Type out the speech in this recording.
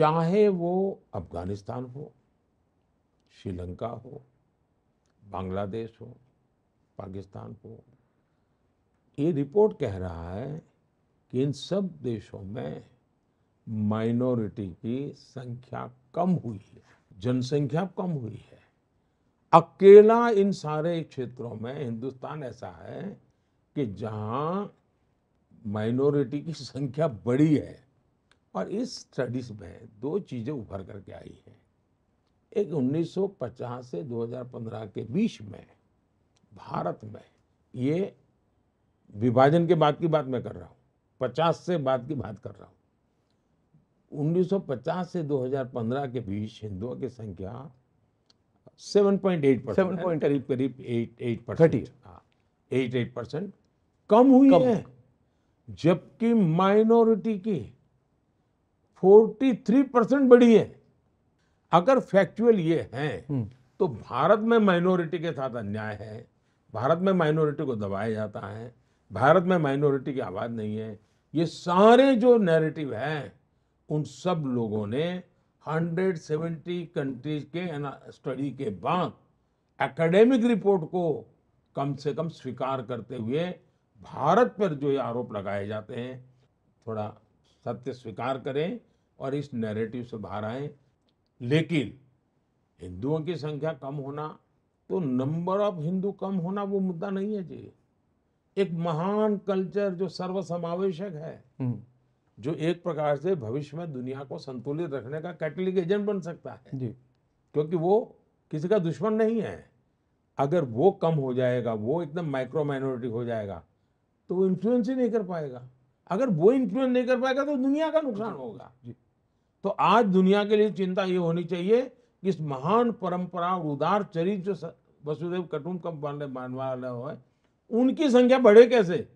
चाहे वो अफगानिस्तान हो श्रीलंका हो बांग्लादेश हो पाकिस्तान हो ये रिपोर्ट कह रहा है कि इन सब देशों में माइनॉरिटी की संख्या कम हुई है जनसंख्या कम हुई है अकेला इन सारे क्षेत्रों में हिंदुस्तान ऐसा है कि जहाँ माइनॉरिटी की संख्या बड़ी है और इस स्टडीज़ में दो चीज़ें उभर करके आई हैं एक 1950 से 2015 के बीच में भारत में ये विभाजन के बाद की बात मैं कर रहा हूँ 50 से बाद की बात कर रहा हूँ 1950 से 2015 के बीच हिंदुओं की संख्या 7.8 परसेंट सेवन करीब करीब एट एट परसेंट हाँ, एट एट परसेंट कम हुई कम। है जबकि माइनॉरिटी की 43 परसेंट बढ़ी है अगर फैक्चुअल ये है हम्म। तो भारत में माइनॉरिटी के साथ अन्याय है भारत में माइनॉरिटी को दबाया जाता है भारत में माइनॉरिटी की आवाज़ नहीं है ये सारे जो नैरेटिव हैं उन सब लोगों ने 170 कंट्रीज के स्टडी के बाद एकेडमिक रिपोर्ट को कम से कम स्वीकार करते हुए भारत पर जो ये आरोप लगाए जाते हैं थोड़ा सत्य स्वीकार करें और इस नैरेटिव से बाहर आए लेकिन हिंदुओं की संख्या कम होना तो नंबर ऑफ हिंदू कम होना वो मुद्दा नहीं है जी एक महान कल्चर जो सर्वसमावेशक है हम्म। जो एक प्रकार से भविष्य में दुनिया को संतुलित रखने का कैटलिक एजेंट बन सकता है जी क्योंकि वो किसी का दुश्मन नहीं है अगर वो कम हो जाएगा वो एकदम माइक्रो माइनॉरिटी हो जाएगा तो वो इन्फ्लुएंस ही नहीं कर पाएगा अगर वो इन्फ्लुएंस नहीं कर पाएगा तो दुनिया का नुकसान होगा जी तो आज दुनिया के लिए चिंता ये होनी चाहिए कि इस महान परंपरा और उदार चरित्र जो वसुदेव कटुम का मानने वाले है उनकी संख्या बढ़े कैसे